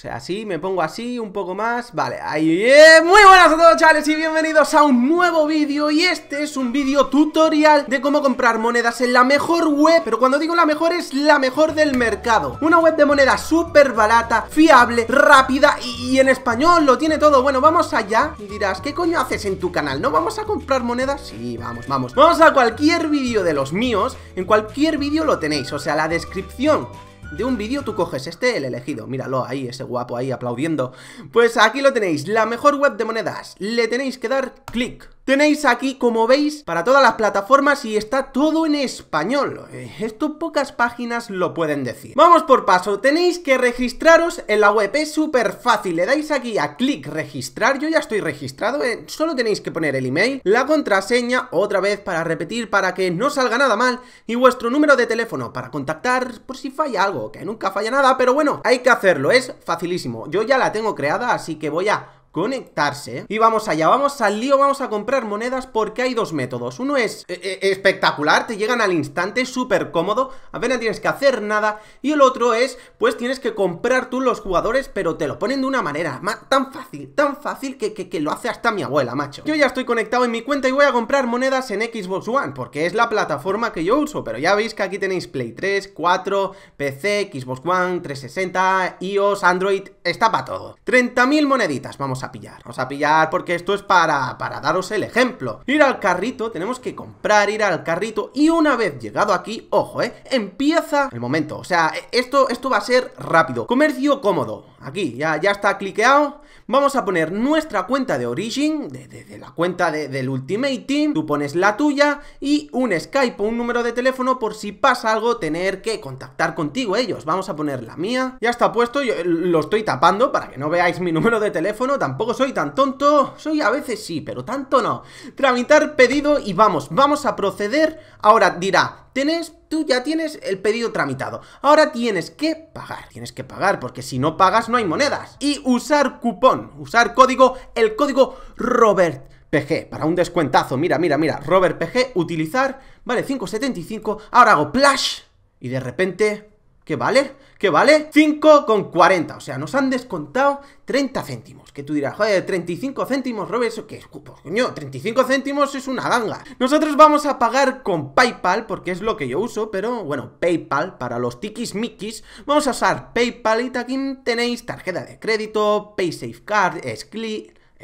O sea, así, me pongo así, un poco más Vale, ahí, eh, muy buenas a todos chavales y bienvenidos a un nuevo vídeo Y este es un vídeo tutorial de cómo comprar monedas en la mejor web Pero cuando digo la mejor, es la mejor del mercado Una web de monedas súper barata, fiable, rápida y, y, en español lo tiene todo Bueno, vamos allá y dirás, ¿qué coño haces en tu canal? ¿No vamos a comprar monedas? Sí, vamos, vamos Vamos a cualquier vídeo de los míos En cualquier vídeo lo tenéis, o sea, la descripción de un vídeo tú coges este, el elegido, míralo ahí, ese guapo ahí aplaudiendo. Pues aquí lo tenéis, la mejor web de monedas, le tenéis que dar clic. Tenéis aquí, como veis, para todas las plataformas y está todo en español. Eh, esto pocas páginas lo pueden decir. Vamos por paso, tenéis que registraros en la web, es súper fácil. Le dais aquí a clic registrar, yo ya estoy registrado, eh. solo tenéis que poner el email, la contraseña, otra vez para repetir para que no salga nada mal y vuestro número de teléfono para contactar por si falla algo, que nunca falla nada, pero bueno, hay que hacerlo, es facilísimo. Yo ya la tengo creada, así que voy a conectarse Y vamos allá, vamos al lío, vamos a comprar monedas porque hay dos métodos Uno es eh, eh, espectacular, te llegan al instante, súper cómodo, apenas tienes que hacer nada Y el otro es, pues tienes que comprar tú los jugadores, pero te lo ponen de una manera tan fácil, tan fácil que, que, lo hace hasta mi abuela, macho Yo ya estoy conectado en mi cuenta y voy a comprar monedas en Xbox One Porque es la plataforma que yo uso, pero ya veis que aquí tenéis Play 3, 4, PC, Xbox One, 360, iOS, Android, está para todo 30.000 moneditas, vamos a pillar. Vamos a pillar porque esto es para, para daros el ejemplo. Ir al carrito, tenemos que comprar, ir al carrito y una vez llegado aquí, ojo, eh, empieza el momento. O sea, esto, esto va a ser rápido. Comercio cómodo aquí, ya, ya está cliqueado. Vamos a poner nuestra cuenta de Origin, de, la cuenta del Ultimate Team, tú pones la tuya y un Skype o un número de teléfono por si pasa algo tener que contactar contigo ellos. Vamos a poner la mía, ya está puesto, yo lo estoy tapando para que no veáis mi número de teléfono, tampoco soy tan tonto, soy a veces sí, pero tanto no. Tramitar pedido y vamos, vamos a proceder. Ahora dirá, Tienes, tú ya tienes el pedido tramitado. Ahora tienes que pagar. Tienes que pagar porque si no pagas no hay monedas. Y usar cupón, usar código, el código RobertPG, para un descuentazo, mira, mira, mira, Robert utilizar, vale, 5.75, ahora hago Plash y de repente ¿Qué vale? ¿Qué vale? 5,40. O sea, nos han descontado 30 céntimos. Que tú dirás, joder, 35 céntimos, Robert, qué es? Pues, coño, 35 céntimos es una ganga. Nosotros vamos a pagar con PayPal, porque es lo que yo uso, pero bueno, PayPal para los tiquismiquis. Vamos a usar PayPal y aquí tenéis tarjeta de crédito, PaySafeCard, Card,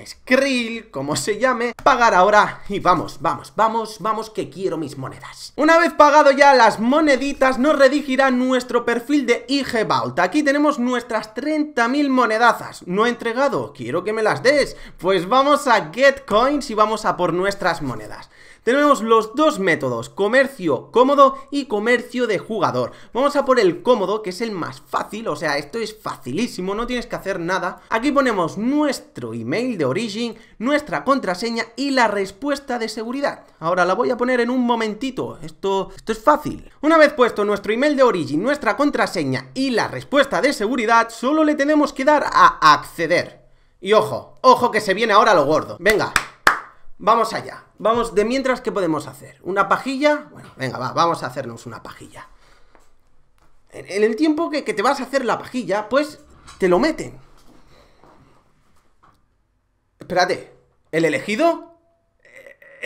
Skrill, como se llame, pagar ahora y vamos, vamos, vamos, vamos que quiero mis monedas. Una vez pagado ya las moneditas nos redigirá nuestro perfil de IG Vault. Aquí tenemos nuestras 30.000 monedazas. No he entregado, quiero que me las des. Pues vamos a Get Coins y vamos a por nuestras monedas tenemos los dos métodos, comercio cómodo y comercio de jugador. Vamos a por el cómodo, que es el más fácil, o sea, esto es facilísimo, no tienes que hacer nada. Aquí ponemos nuestro email de origin, nuestra contraseña y la respuesta de seguridad. Ahora la voy a poner en un momentito, esto, esto es fácil. Una vez puesto nuestro email de origin, nuestra contraseña y la respuesta de seguridad, solo le tenemos que dar a acceder. Y ojo, ojo que se viene ahora lo gordo. Venga, Vamos allá. Vamos, de mientras, que podemos hacer? ¿Una pajilla? Bueno, venga, va, vamos a hacernos una pajilla. En, el tiempo que, que te vas a hacer la pajilla, pues te lo meten. Espérate, ¿el elegido?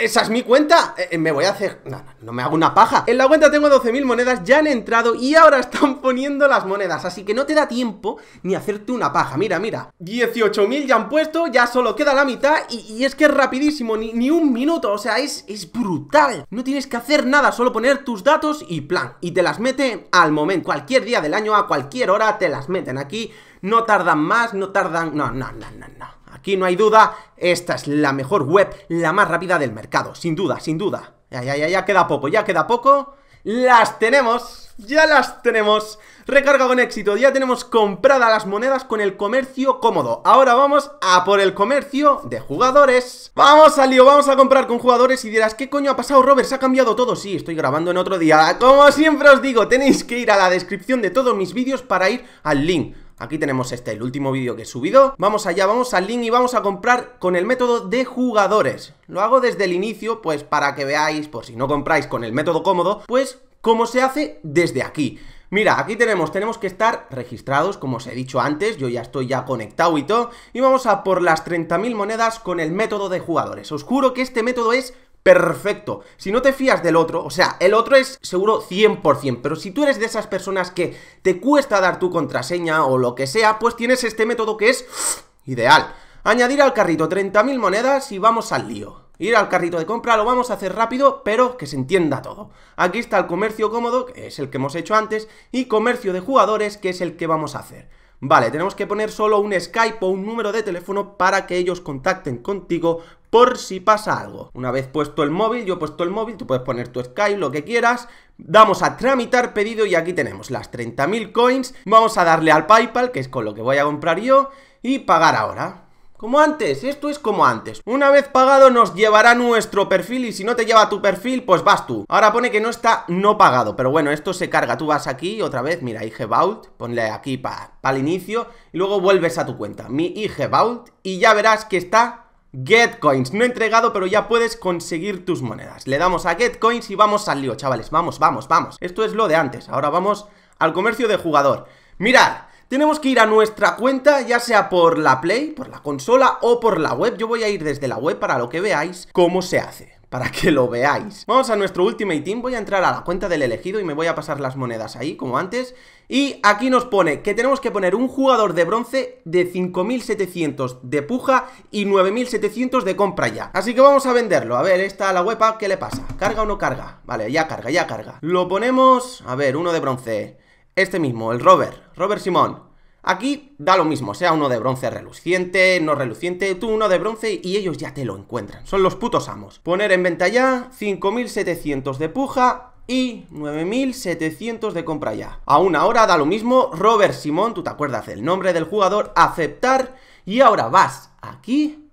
¿Esa es mi cuenta? Eh, eh, me voy a hacer... No, no, me hago una paja. En la cuenta tengo 12.000 monedas, ya han entrado y ahora están poniendo las monedas, así que no te da tiempo ni hacerte una paja. Mira, mira, 18.000 ya han puesto, ya solo queda la mitad y, es que es rapidísimo, ni, un minuto, o sea, es, es brutal. No tienes que hacer nada, solo poner tus datos y plan. Y te las mete al momento, cualquier día del año, a cualquier hora, te las meten aquí. No tardan más, no tardan... No, no, no, no, no. Aquí no hay duda, esta es la mejor web, la más rápida del mercado, sin duda, sin duda. Ya, ya, ya, ya queda poco, ya queda poco. ¡Las tenemos! ¡Ya las tenemos! Recarga con éxito, ya tenemos compradas las monedas con el comercio cómodo. Ahora vamos a por el comercio de jugadores. Vamos al lío, vamos a comprar con jugadores y dirás, ¿qué coño ha pasado Robert? Se ha cambiado todo. Sí, estoy grabando en otro día. Como siempre os digo, tenéis que ir a la descripción de todos mis vídeos para ir al link Aquí tenemos este, el último vídeo que he subido. Vamos allá, vamos al link y vamos a comprar con el método de jugadores. Lo hago desde el inicio, pues para que veáis, por si no compráis con el método cómodo, pues cómo se hace desde aquí. Mira, aquí tenemos, tenemos que estar registrados, como os he dicho antes, yo ya estoy ya conectado y todo, y vamos a por las 30.000 monedas con el método de jugadores. Os juro que este método es perfecto. Si no te fías del otro, o sea, el otro es seguro 100%, pero si tú eres de esas personas que te cuesta dar tu contraseña o lo que sea, pues tienes este método que es ideal. Añadir al carrito 30.000 monedas y vamos al lío ir al carrito de compra, lo vamos a hacer rápido, pero que se entienda todo. Aquí está el comercio cómodo, que es el que hemos hecho antes, y comercio de jugadores, que es el que vamos a hacer. Vale, tenemos que poner solo un Skype o un número de teléfono para que ellos contacten contigo por si pasa algo. Una vez puesto el móvil, yo he puesto el móvil, tú puedes poner tu Skype, lo que quieras. Damos a tramitar pedido y aquí tenemos las 30.000 coins. Vamos a darle al PayPal, que es con lo que voy a comprar yo, y pagar ahora. Como antes, esto es como antes. Una vez pagado nos llevará nuestro perfil y si no te lleva tu perfil, pues vas tú. Ahora pone que no está no pagado, pero bueno, esto se carga. Tú vas aquí otra vez, mira, Vault, ponle aquí para el inicio y luego vuelves a tu cuenta, mi Vault y ya verás que está GetCoins, no entregado pero ya puedes conseguir tus monedas Le damos a get coins y vamos al lío chavales, vamos, vamos, vamos Esto es lo de antes, ahora vamos al comercio de jugador Mirad, tenemos que ir a nuestra cuenta ya sea por la play, por la consola o por la web Yo voy a ir desde la web para lo que veáis cómo se hace para que lo veáis. Vamos a nuestro Ultimate Team, voy a entrar a la cuenta del elegido y me voy a pasar las monedas ahí, como antes. Y aquí nos pone que tenemos que poner un jugador de bronce de 5.700 de puja y 9.700 de compra ya. Así que vamos a venderlo. A ver, esta la huepa, ¿qué le pasa? ¿Carga o no carga? Vale, ya carga, ya carga. Lo ponemos... A ver, uno de bronce. Este mismo, el Robert. Robert Simón. Aquí da lo mismo, sea uno de bronce reluciente, no reluciente, tú uno de bronce y ellos ya te lo encuentran. Son los putos amos. Poner en venta ya 5.700 de puja y 9.700 de compra ya. Aún ahora da lo mismo, Robert Simón, tú te acuerdas del nombre del jugador, aceptar y ahora vas aquí,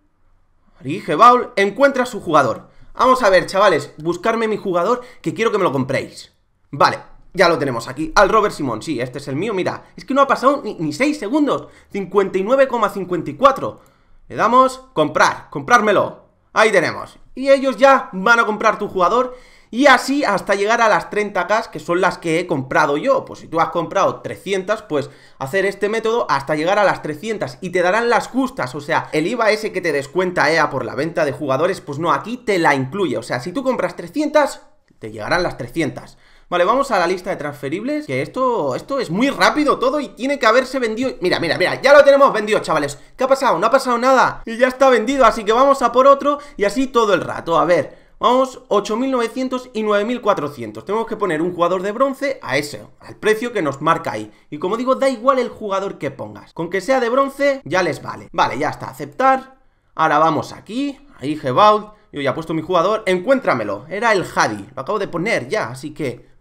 Rige Baul, encuentra su jugador. Vamos a ver, chavales, buscarme mi jugador que quiero que me lo compréis. Vale, ya lo tenemos aquí, al Robert Simón, sí, este es el mío, mira, es que no ha pasado ni, 6 segundos, 59,54. Le damos comprar, comprármelo. Ahí tenemos. Y ellos ya van a comprar tu jugador y así hasta llegar a las 30k que son las que he comprado yo. Pues si tú has comprado 300, pues hacer este método hasta llegar a las 300 y te darán las justas. O sea, el IVA ese que te descuenta EA por la venta de jugadores, pues no, aquí te la incluye. O sea, si tú compras 300, te llegarán las 300. Vale, vamos a la lista de transferibles Que esto, esto es muy rápido todo y tiene que haberse vendido Mira, mira, mira, ya lo tenemos vendido, chavales ¿Qué ha pasado? No ha pasado nada Y ya está vendido, así que vamos a por otro Y así todo el rato, a ver Vamos, 8.900 y 9.400 Tenemos que poner un jugador de bronce a ese Al precio que nos marca ahí Y como digo, da igual el jugador que pongas Con que sea de bronce, ya les vale Vale, ya está, aceptar Ahora vamos aquí, ahí Gebaud Yo ya he puesto mi jugador, encuéntramelo Era el Hadi, lo acabo de poner ya, así que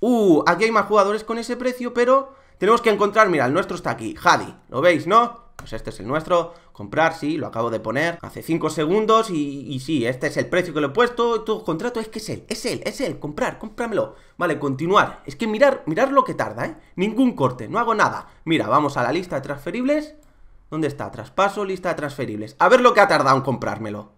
Uh, aquí hay más jugadores con ese precio, pero tenemos que encontrar, mira, el nuestro está aquí, Hadi, ¿lo veis, no? Pues este es el nuestro, comprar, sí, lo acabo de poner hace 5 segundos y, y, sí, este es el precio que le he puesto, tu contrato es que es él, es él, es él, comprar, cómpramelo. Vale, continuar, es que mirar, mirar lo que tarda, ¿eh? Ningún corte, no hago nada. Mira, vamos a la lista de transferibles, ¿dónde está? Traspaso, lista de transferibles, a ver lo que ha tardado en comprármelo.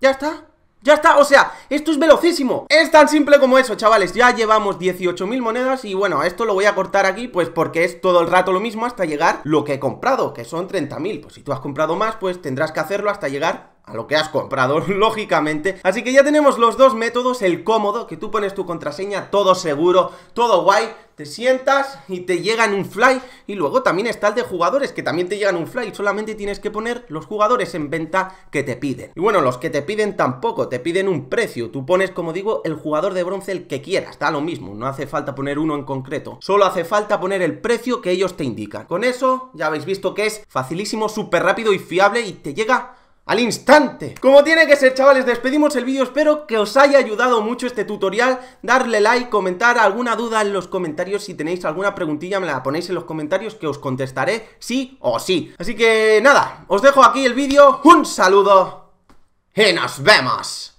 Ya está, ya está, o sea, esto es velocísimo Es tan simple como eso, chavales Ya llevamos 18.000 monedas y bueno, esto lo voy a cortar aquí Pues porque es todo el rato lo mismo hasta llegar lo que he comprado Que son 30.000 Pues si tú has comprado más, pues tendrás que hacerlo hasta llegar a lo que has comprado, lógicamente. Así que ya tenemos los dos métodos, el cómodo, que tú pones tu contraseña, todo seguro, todo guay, te sientas y te llega en un fly. Y luego también está el de jugadores, que también te llegan un fly. Solamente tienes que poner los jugadores en venta que te piden. Y bueno, los que te piden tampoco, te piden un precio. Tú pones, como digo, el jugador de bronce el que quieras, da lo mismo. No hace falta poner uno en concreto. Solo hace falta poner el precio que ellos te indican. Con eso ya habéis visto que es facilísimo, súper rápido y fiable y te llega al instante Como tiene que ser chavales, despedimos el vídeo Espero que os haya ayudado mucho este tutorial Darle like, comentar alguna duda en los comentarios Si tenéis alguna preguntilla me la ponéis en los comentarios Que os contestaré sí o sí Así que nada, os dejo aquí el vídeo Un saludo y nos vemos